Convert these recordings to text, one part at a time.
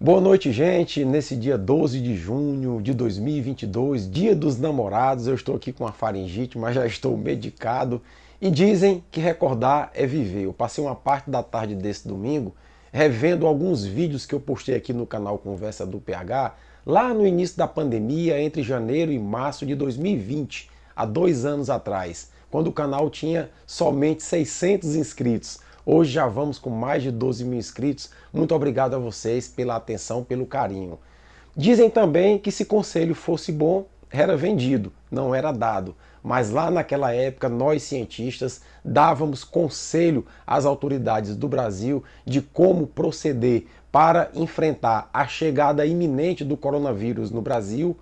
Boa noite, gente. Nesse dia 12 de junho de 2022, dia dos namorados, eu estou aqui com a faringite, mas já estou medicado. E dizem que recordar é viver. Eu passei uma parte da tarde desse domingo revendo alguns vídeos que eu postei aqui no canal Conversa do PH, lá no início da pandemia, entre janeiro e março de 2020, há dois anos atrás, quando o canal tinha somente 600 inscritos. Hoje já vamos com mais de 12 mil inscritos. Muito obrigado a vocês pela atenção, pelo carinho. Dizem também que se conselho fosse bom, era vendido, não era dado. Mas lá naquela época, nós cientistas dávamos conselho às autoridades do Brasil de como proceder para enfrentar a chegada iminente do coronavírus no Brasil.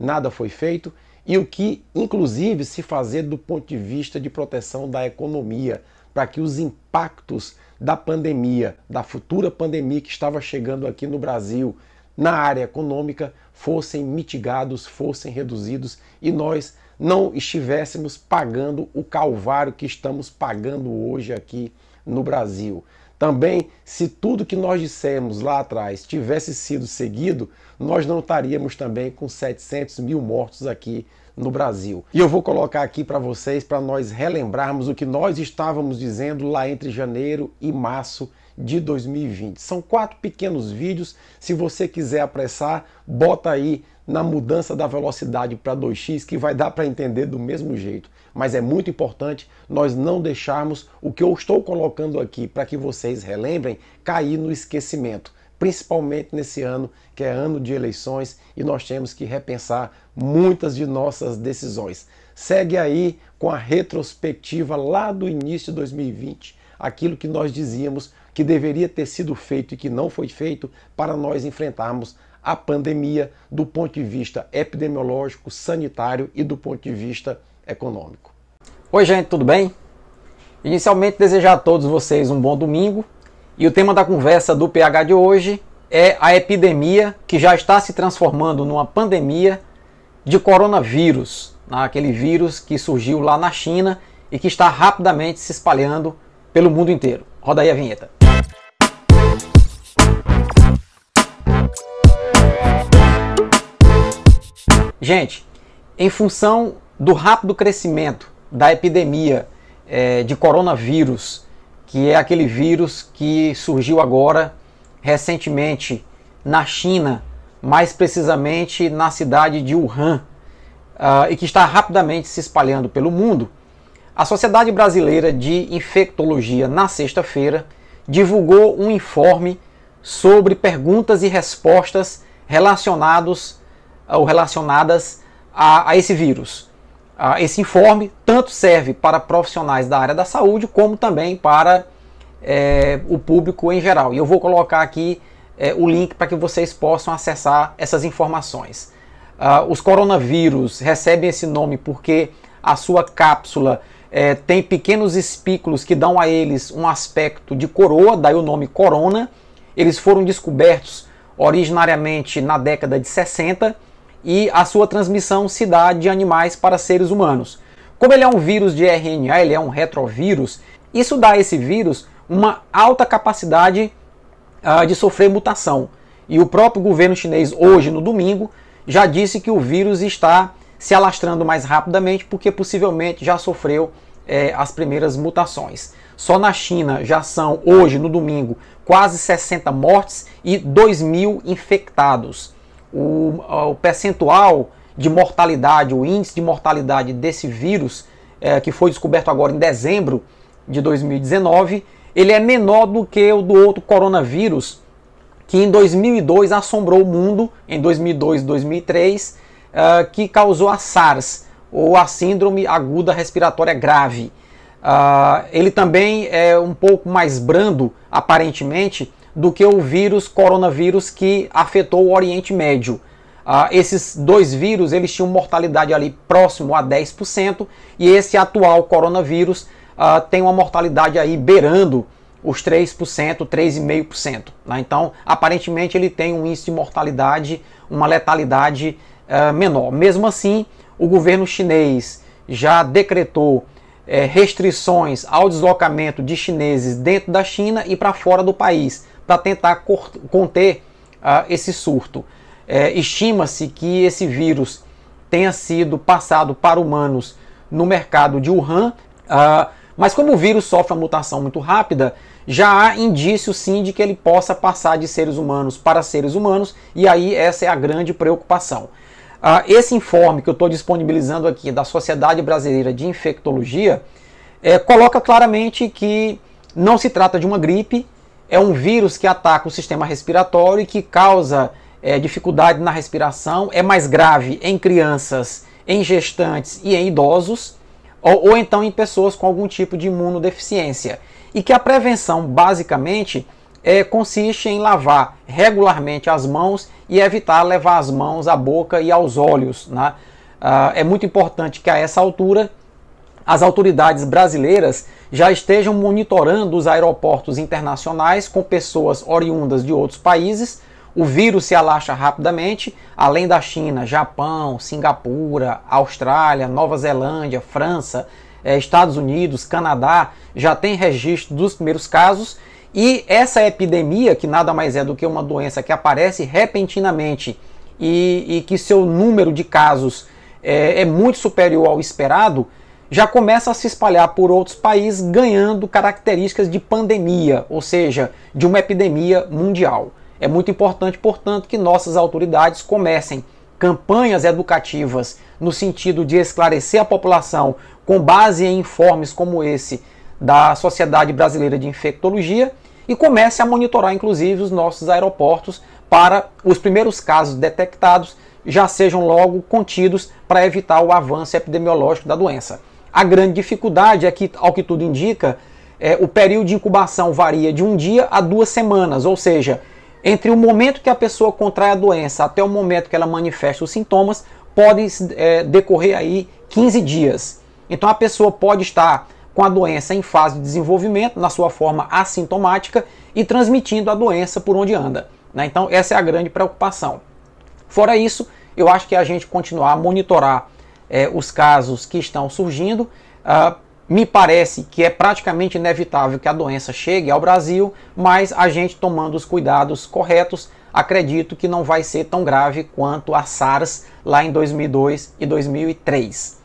Nada foi feito e o que, inclusive, se fazer do ponto de vista de proteção da economia, para que os impactos da pandemia, da futura pandemia que estava chegando aqui no Brasil, na área econômica, fossem mitigados, fossem reduzidos e nós não estivéssemos pagando o calvário que estamos pagando hoje aqui no Brasil. Também, se tudo que nós dissemos lá atrás tivesse sido seguido, nós não estaríamos também com 700 mil mortos aqui no Brasil. E eu vou colocar aqui para vocês, para nós relembrarmos o que nós estávamos dizendo lá entre janeiro e março de 2020. São quatro pequenos vídeos. Se você quiser apressar, bota aí na mudança da velocidade para 2x que vai dar para entender do mesmo jeito. Mas é muito importante nós não deixarmos o que eu estou colocando aqui para que vocês relembrem cair no esquecimento principalmente nesse ano que é ano de eleições e nós temos que repensar muitas de nossas decisões. Segue aí com a retrospectiva lá do início de 2020 aquilo que nós dizíamos que deveria ter sido feito e que não foi feito para nós enfrentarmos a pandemia do ponto de vista epidemiológico, sanitário e do ponto de vista econômico. Oi, gente, tudo bem? Inicialmente, desejar a todos vocês um bom domingo. E o tema da conversa do PH de hoje é a epidemia que já está se transformando numa pandemia de coronavírus, aquele vírus que surgiu lá na China e que está rapidamente se espalhando pelo mundo inteiro. Roda aí a vinheta. Gente, em função do rápido crescimento da epidemia é, de coronavírus, que é aquele vírus que surgiu agora recentemente na China, mais precisamente na cidade de Wuhan, uh, e que está rapidamente se espalhando pelo mundo, a Sociedade Brasileira de Infectologia, na sexta-feira, divulgou um informe sobre perguntas e respostas relacionados ou relacionadas a, a esse vírus. esse informe tanto serve para profissionais da área da saúde como também para é, o público em geral. E eu vou colocar aqui é, o link para que vocês possam acessar essas informações. Ah, os coronavírus recebem esse nome porque a sua cápsula é, tem pequenos espículos que dão a eles um aspecto de coroa, daí o nome corona. Eles foram descobertos originariamente na década de 60 e a sua transmissão se dá de animais para seres humanos. Como ele é um vírus de RNA, ele é um retrovírus, isso dá a esse vírus uma alta capacidade uh, de sofrer mutação. E o próprio governo chinês, hoje no domingo, já disse que o vírus está se alastrando mais rapidamente porque possivelmente já sofreu é, as primeiras mutações. Só na China já são, hoje, no domingo, quase 60 mortes e 2 mil infectados. O, o percentual de mortalidade, o índice de mortalidade desse vírus, é, que foi descoberto agora em dezembro de 2019, ele é menor do que o do outro coronavírus, que em 2002 assombrou o mundo, em 2002 e 2003, uh, que causou a SARS, ou a Síndrome Aguda Respiratória Grave. Uh, ele também é um pouco mais brando, aparentemente, do que o vírus coronavírus que afetou o Oriente Médio. Uh, esses dois vírus eles tinham mortalidade ali próximo a 10% e esse atual coronavírus uh, tem uma mortalidade aí beirando os 3%, 3,5%. Né? Então, aparentemente, ele tem um índice de mortalidade, uma letalidade é, menor. Mesmo assim, o governo chinês já decretou é, restrições ao deslocamento de chineses dentro da China e para fora do país, para tentar conter uh, esse surto. É, Estima-se que esse vírus tenha sido passado para humanos no mercado de Wuhan, uh, mas como o vírus sofre uma mutação muito rápida, já há indício sim de que ele possa passar de seres humanos para seres humanos, e aí essa é a grande preocupação. Ah, esse informe que eu estou disponibilizando aqui da Sociedade Brasileira de Infectologia é, coloca claramente que não se trata de uma gripe, é um vírus que ataca o sistema respiratório e que causa é, dificuldade na respiração, é mais grave em crianças, em gestantes e em idosos, ou, ou então em pessoas com algum tipo de imunodeficiência. E que a prevenção, basicamente, é, consiste em lavar regularmente as mãos e evitar levar as mãos à boca e aos olhos. Né? Ah, é muito importante que a essa altura as autoridades brasileiras já estejam monitorando os aeroportos internacionais com pessoas oriundas de outros países. O vírus se alastra rapidamente, além da China, Japão, Singapura, Austrália, Nova Zelândia, França, eh, Estados Unidos, Canadá já tem registro dos primeiros casos e essa epidemia, que nada mais é do que uma doença que aparece repentinamente e, e que seu número de casos é, é muito superior ao esperado, já começa a se espalhar por outros países, ganhando características de pandemia, ou seja, de uma epidemia mundial. É muito importante, portanto, que nossas autoridades comecem campanhas educativas no sentido de esclarecer a população com base em informes como esse da Sociedade Brasileira de Infectologia e comece a monitorar, inclusive, os nossos aeroportos para os primeiros casos detectados já sejam logo contidos para evitar o avanço epidemiológico da doença. A grande dificuldade é que, ao que tudo indica, é, o período de incubação varia de um dia a duas semanas, ou seja, entre o momento que a pessoa contrai a doença até o momento que ela manifesta os sintomas, podem é, decorrer aí 15 dias. Então a pessoa pode estar com a doença em fase de desenvolvimento, na sua forma assintomática e transmitindo a doença por onde anda. Né? Então, essa é a grande preocupação. Fora isso, eu acho que a gente continuar a monitorar é, os casos que estão surgindo. Ah, me parece que é praticamente inevitável que a doença chegue ao Brasil, mas a gente tomando os cuidados corretos, acredito que não vai ser tão grave quanto a SARS lá em 2002 e 2003.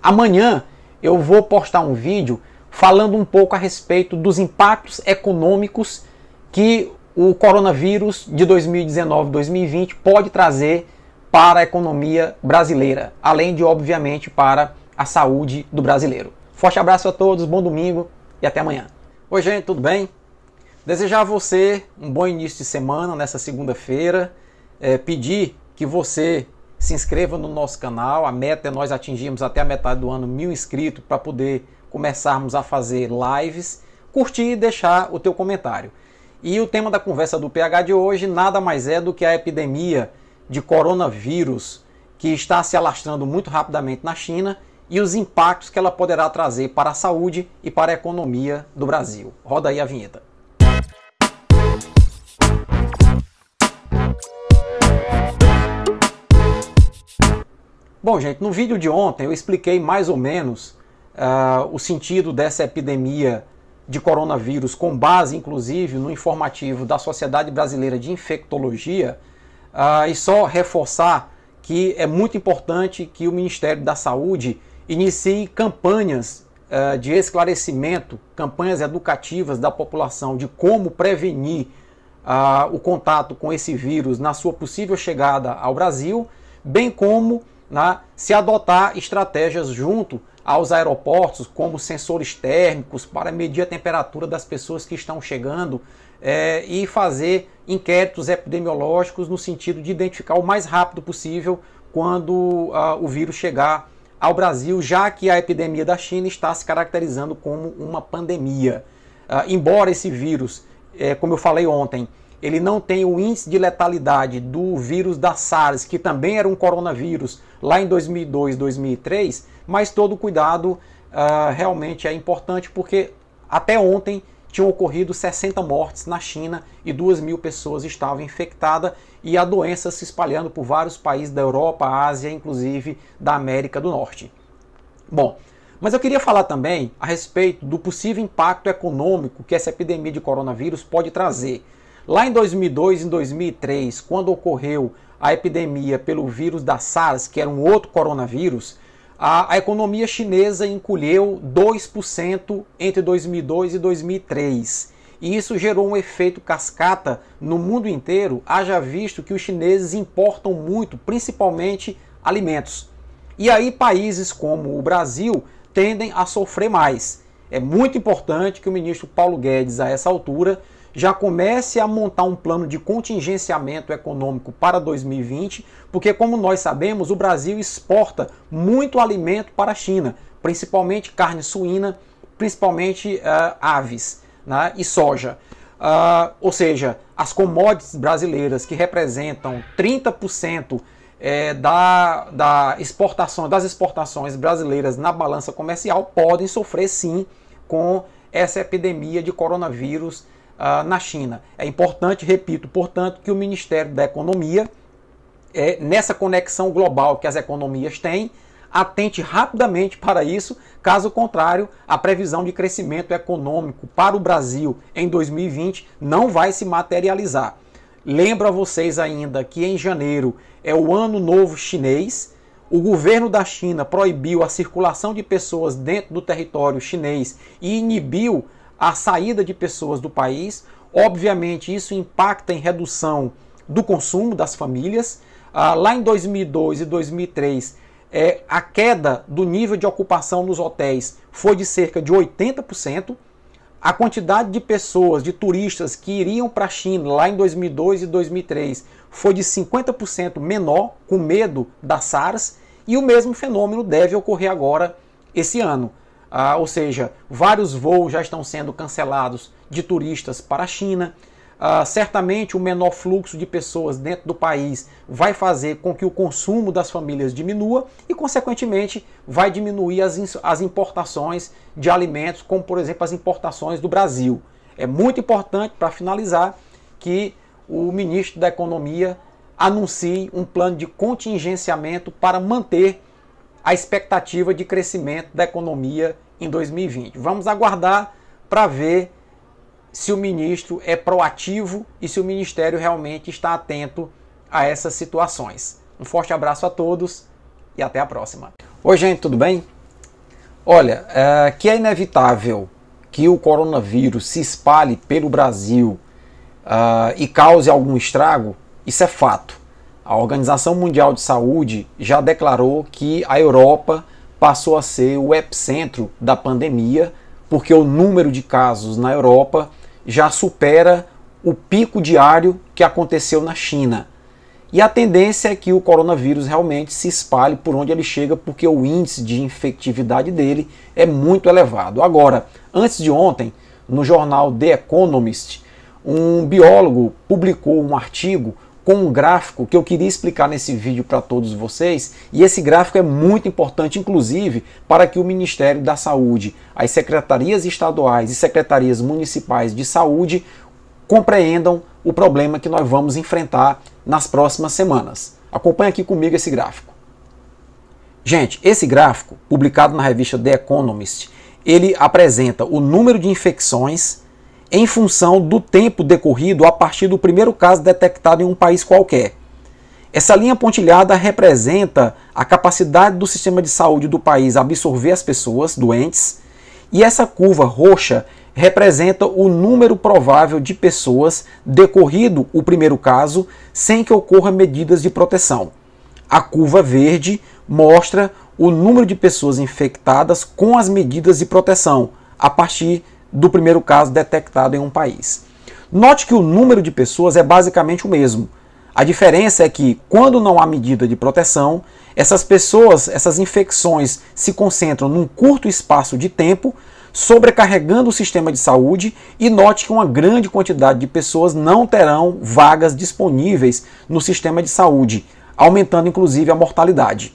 Amanhã eu vou postar um vídeo falando um pouco a respeito dos impactos econômicos que o coronavírus de 2019-2020 pode trazer para a economia brasileira, além de, obviamente, para a saúde do brasileiro. Forte abraço a todos, bom domingo e até amanhã. Oi, gente, tudo bem? Desejar a você um bom início de semana nessa segunda-feira, é, pedir que você se inscreva no nosso canal. A meta é nós atingirmos até a metade do ano mil inscritos para poder começarmos a fazer lives. Curtir e deixar o teu comentário. E o tema da conversa do PH de hoje nada mais é do que a epidemia de coronavírus que está se alastrando muito rapidamente na China e os impactos que ela poderá trazer para a saúde e para a economia do Brasil. Roda aí a vinheta. Bom, gente, no vídeo de ontem eu expliquei mais ou menos uh, o sentido dessa epidemia de coronavírus, com base inclusive no informativo da Sociedade Brasileira de Infectologia, uh, e só reforçar que é muito importante que o Ministério da Saúde inicie campanhas uh, de esclarecimento, campanhas educativas da população de como prevenir o contato com esse vírus na sua possível chegada ao Brasil, bem como né, se adotar estratégias junto aos aeroportos, como sensores térmicos, para medir a temperatura das pessoas que estão chegando é, e fazer inquéritos epidemiológicos no sentido de identificar o mais rápido possível quando uh, o vírus chegar ao Brasil, já que a epidemia da China está se caracterizando como uma pandemia. Uh, embora esse vírus, é, como eu falei ontem, ele não tem o índice de letalidade do vírus da SARS, que também era um coronavírus lá em 2002, 2003, mas todo cuidado uh, realmente é importante porque até ontem tinham ocorrido 60 mortes na China e 2 mil pessoas estavam infectadas e a doença se espalhando por vários países da Europa, Ásia, inclusive da América do Norte. Bom, mas eu queria falar também a respeito do possível impacto econômico que essa epidemia de coronavírus pode trazer. Lá em 2002, em 2003, quando ocorreu a epidemia pelo vírus da SARS, que era um outro coronavírus, a, a economia chinesa encolheu 2% entre 2002 e 2003. E isso gerou um efeito cascata no mundo inteiro, haja visto que os chineses importam muito, principalmente alimentos. E aí países como o Brasil tendem a sofrer mais. É muito importante que o ministro Paulo Guedes, a essa altura, já comece a montar um plano de contingenciamento econômico para 2020, porque, como nós sabemos, o Brasil exporta muito alimento para a China, principalmente carne suína, principalmente uh, aves né, e soja. Uh, ou seja, as commodities brasileiras que representam 30% é, eh, da, da exportação, das exportações brasileiras na balança comercial podem sofrer sim com essa epidemia de coronavírus ah, na China. É importante, repito, portanto, que o Ministério da Economia, é, nessa conexão global que as economias têm, atente rapidamente para isso, caso contrário, a previsão de crescimento econômico para o Brasil em 2020 não vai se materializar. Lembro a vocês ainda que em janeiro é o Ano Novo Chinês. O governo da China proibiu a circulação de pessoas dentro do território chinês e inibiu a saída de pessoas do país. Obviamente, isso impacta em redução do consumo das famílias. Ah, lá em 2002 e 2003, é, a queda do nível de ocupação nos hotéis foi de cerca de 80%. A quantidade de pessoas, de turistas que iriam para a China lá em 2002 e 2003 foi de 50% menor, com medo da SARS, e o mesmo fenômeno deve ocorrer agora esse ano. Ah, ou seja, vários voos já estão sendo cancelados de turistas para a China. Ah, certamente o menor fluxo de pessoas dentro do país vai fazer com que o consumo das famílias diminua e, consequentemente, vai diminuir as, as importações de alimentos, como por exemplo as importações do Brasil. É muito importante, para finalizar, que o ministro da Economia anuncie um plano de contingenciamento para manter a expectativa de crescimento da economia em 2020. Vamos aguardar para ver se o ministro é proativo e se o ministério realmente está atento a essas situações. Um forte abraço a todos e até a próxima. Oi, gente, tudo bem? Olha, é, que é inevitável que o coronavírus se espalhe pelo Brasil uh, e cause algum estrago, isso é fato. A Organização Mundial de Saúde já declarou que a Europa passou a ser o epicentro da pandemia, porque o número de casos na Europa já supera o pico diário que aconteceu na China. E a tendência é que o coronavírus realmente se espalhe por onde ele chega, porque o índice de infectividade dele é muito elevado. Agora, antes de ontem, no jornal The Economist, um biólogo publicou um artigo com um gráfico que eu queria explicar nesse vídeo para todos vocês, e esse gráfico é muito importante, inclusive, para que o Ministério da Saúde, as secretarias estaduais e secretarias municipais de saúde compreendam o problema que nós vamos enfrentar nas próximas semanas. Acompanhe aqui comigo esse gráfico. Gente, esse gráfico, publicado na revista The Economist, ele apresenta o número de infecções em função do tempo decorrido a partir do primeiro caso detectado em um país qualquer. Essa linha pontilhada representa a capacidade do sistema de saúde do país absorver as pessoas doentes, e essa curva roxa representa o número provável de pessoas decorrido o primeiro caso sem que ocorra medidas de proteção. A curva verde mostra o número de pessoas infectadas com as medidas de proteção a partir do primeiro caso detectado em um país. Note que o número de pessoas é basicamente o mesmo. A diferença é que, quando não há medida de proteção, essas pessoas, essas infecções se concentram num curto espaço de tempo, sobrecarregando o sistema de saúde, e note que uma grande quantidade de pessoas não terão vagas disponíveis no sistema de saúde, aumentando inclusive a mortalidade.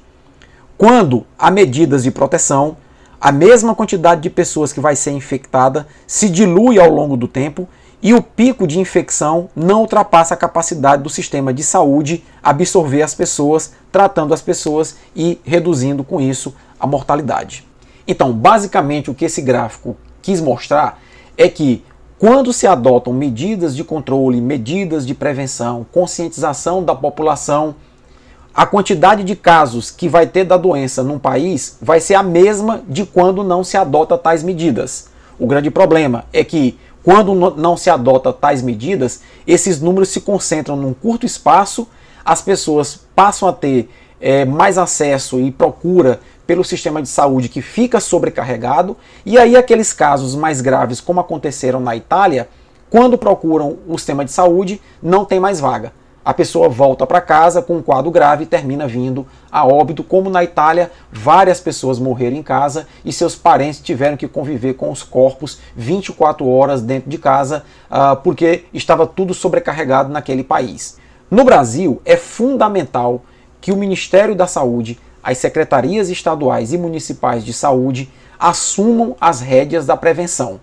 Quando há medidas de proteção, a mesma quantidade de pessoas que vai ser infectada se dilui ao longo do tempo e o pico de infecção não ultrapassa a capacidade do sistema de saúde absorver as pessoas, tratando as pessoas e reduzindo com isso a mortalidade. Então, basicamente, o que esse gráfico quis mostrar é que quando se adotam medidas de controle, medidas de prevenção, conscientização da população a quantidade de casos que vai ter da doença num país vai ser a mesma de quando não se adota tais medidas. O grande problema é que, quando não se adota tais medidas, esses números se concentram num curto espaço, as pessoas passam a ter é, mais acesso e procura pelo sistema de saúde que fica sobrecarregado, e aí aqueles casos mais graves, como aconteceram na Itália, quando procuram o sistema de saúde, não tem mais vaga a pessoa volta para casa com um quadro grave e termina vindo a óbito, como na Itália, várias pessoas morreram em casa e seus parentes tiveram que conviver com os corpos 24 horas dentro de casa uh, porque estava tudo sobrecarregado naquele país. No Brasil, é fundamental que o Ministério da Saúde, as secretarias estaduais e municipais de saúde assumam as rédeas da prevenção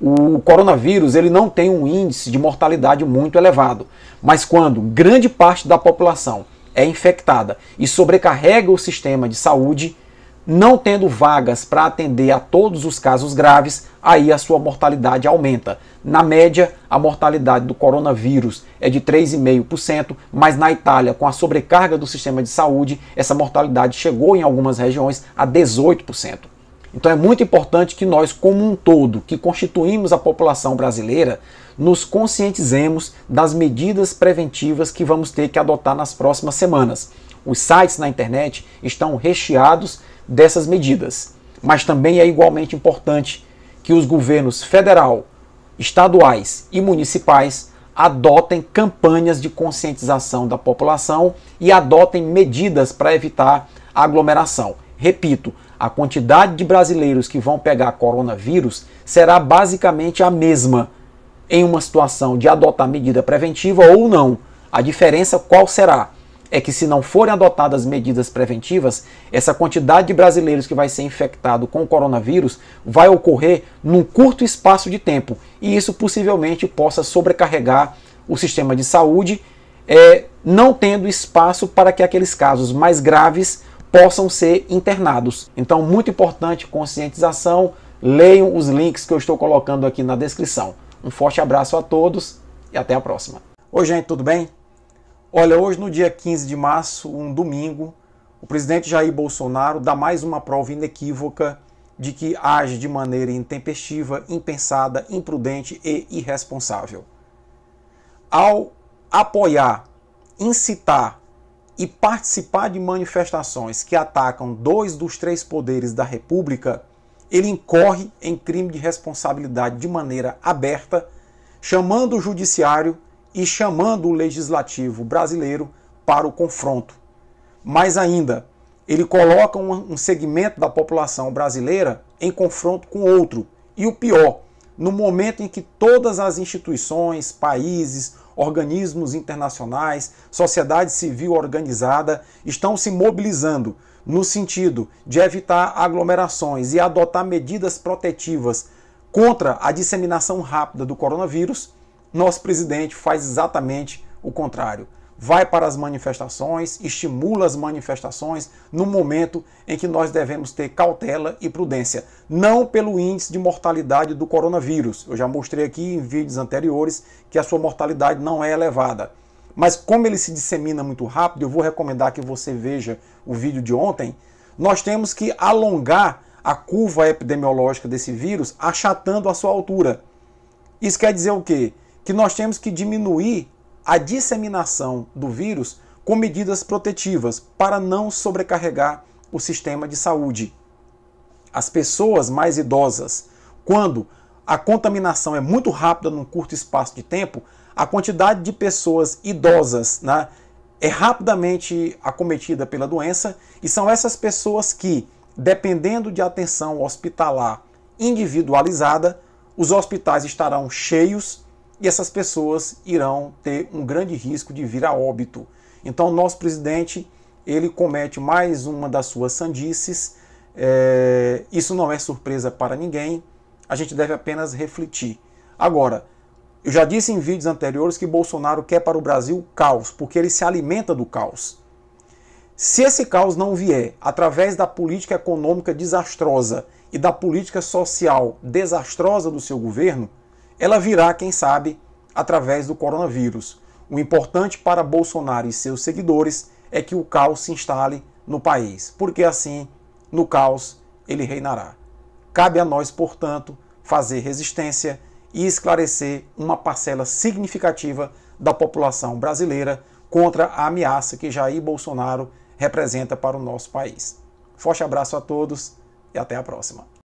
o coronavírus ele não tem um índice de mortalidade muito elevado, mas quando grande parte da população é infectada e sobrecarrega o sistema de saúde, não tendo vagas para atender a todos os casos graves, aí a sua mortalidade aumenta. Na média, a mortalidade do coronavírus é de 3,5%, mas na Itália, com a sobrecarga do sistema de saúde, essa mortalidade chegou em algumas regiões a 18%. Então é muito importante que nós, como um todo, que constituímos a população brasileira, nos conscientizemos das medidas preventivas que vamos ter que adotar nas próximas semanas. Os sites na internet estão recheados dessas medidas. Mas também é igualmente importante que os governos federal, estaduais e municipais adotem campanhas de conscientização da população e adotem medidas para evitar aglomeração. Repito, a quantidade de brasileiros que vão pegar coronavírus será basicamente a mesma em uma situação de adotar medida preventiva ou não. A diferença qual será? É que se não forem adotadas medidas preventivas, essa quantidade de brasileiros que vai ser infectado com o coronavírus vai ocorrer num curto espaço de tempo e isso possivelmente possa sobrecarregar o sistema de saúde, é, não tendo espaço para que aqueles casos mais graves possam ser internados. Então, muito importante conscientização. Leiam os links que eu estou colocando aqui na descrição. Um forte abraço a todos e até a próxima. Oi, gente, tudo bem? Olha, hoje no dia 15 de março, um domingo, o presidente Jair Bolsonaro dá mais uma prova inequívoca de que age de maneira intempestiva, impensada, imprudente e irresponsável. Ao apoiar, incitar e participar de manifestações que atacam dois dos três poderes da República, ele incorre em crime de responsabilidade de maneira aberta, chamando o judiciário e chamando o legislativo brasileiro para o confronto. Mais ainda, ele coloca um segmento da população brasileira em confronto com outro. E o pior, no momento em que todas as instituições, países, organismos internacionais, sociedade civil organizada estão se mobilizando no sentido de evitar aglomerações e adotar medidas protetivas contra a disseminação rápida do coronavírus, nosso presidente faz exatamente o contrário vai para as manifestações, estimula as manifestações no momento em que nós devemos ter cautela e prudência, não pelo índice de mortalidade do coronavírus. Eu já mostrei aqui em vídeos anteriores que a sua mortalidade não é elevada. Mas como ele se dissemina muito rápido, eu vou recomendar que você veja o vídeo de ontem. Nós temos que alongar a curva epidemiológica desse vírus, achatando a sua altura. Isso quer dizer o quê? Que nós temos que diminuir a disseminação do vírus com medidas protetivas para não sobrecarregar o sistema de saúde. As pessoas mais idosas, quando a contaminação é muito rápida num curto espaço de tempo, a quantidade de pessoas idosas né, é rapidamente acometida pela doença e são essas pessoas que, dependendo de atenção hospitalar individualizada, os hospitais estarão cheios e essas pessoas irão ter um grande risco de vir a óbito. Então, o nosso presidente ele comete mais uma das suas sandices. É, isso não é surpresa para ninguém. A gente deve apenas refletir. Agora, eu já disse em vídeos anteriores que Bolsonaro quer para o Brasil caos, porque ele se alimenta do caos. Se esse caos não vier através da política econômica desastrosa e da política social desastrosa do seu governo, ela virá, quem sabe, através do coronavírus. O importante para Bolsonaro e seus seguidores é que o caos se instale no país, porque assim, no caos, ele reinará. Cabe a nós, portanto, fazer resistência e esclarecer uma parcela significativa da população brasileira contra a ameaça que Jair Bolsonaro representa para o nosso país. Forte abraço a todos e até a próxima.